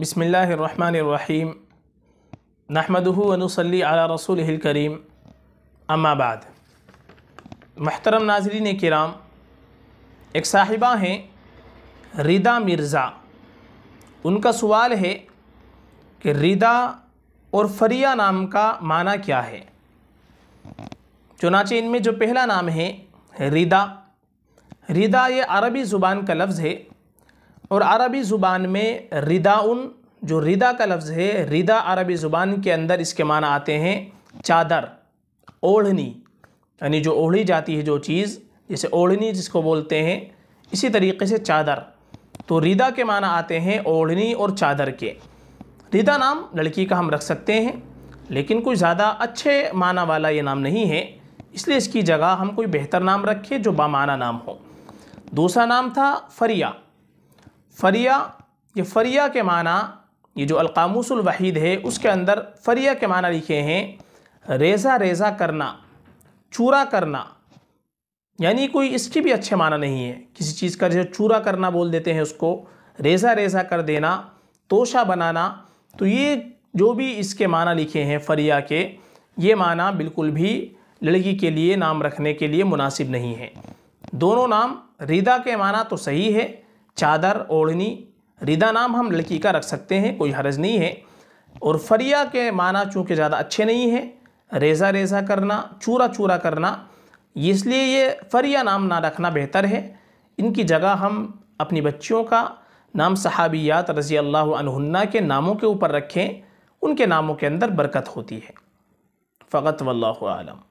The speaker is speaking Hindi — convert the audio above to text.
बसमीम नहमदनसली रसूल करीम अम्माबाद महतरम नाजरीन कराम एक साहिबा हैं रिदा मिर्ज़ा उनका सवाल है कि रिदा और फरिया नाम का माना क्या है चुनाचे इनमें जो पहला नाम है रिदा रिदा ये अरबी ज़ुबान का लफ्ज़ है और अरबी ज़ुबान में रिदाउन जो रिदा का लफ्ज़ है रिदा अरबी ज़ुबान के अंदर इसके माना आते हैं चादर ओढ़नी यानी जो ओढ़ी जाती है जो चीज़ जैसे ओढ़नी जिसको बोलते हैं इसी तरीके से चादर तो रिदा के माना आते हैं ओढ़नी और चादर के रिदा नाम लड़की का हम रख सकते हैं लेकिन कोई ज़्यादा अच्छे माना वाला ये नाम नहीं है इसलिए इसकी जगह हम कोई बेहतर नाम रखें जो बामाना नाम हो दूसरा नाम था फरिया फरिया ये फरिया के माना ये जो अलकामूसुल वहीद है उसके अंदर फरिया के माना लिखे हैं रेजा रेजा करना चूरा करना यानी कोई इसकी भी अच्छे माना नहीं है किसी चीज़ का जैसे चूरा करना बोल देते हैं उसको रेजा रेजा कर देना तोशा बनाना तो ये जो भी इसके माना लिखे हैं फरिया के ये माना बिल्कुल भी लड़की के लिए नाम रखने के लिए मुनासिब नहीं है दोनों नाम रिदा के माना तो सही है चादर ओढ़नी रिदा नाम हम लड़की का रख सकते हैं कोई हरज नहीं है और फरिया के माना चूँकि ज़्यादा अच्छे नहीं हैं रेजा रेजा करना चूरा चूरा करना इसलिए ये फरिया नाम ना रखना बेहतर है इनकी जगह हम अपनी बच्चियों का नाम सहाबियात रज़ी अल्लाह के नामों के ऊपर रखें उनके नामों के अंदर बरकत होती है फ़कत वल्लम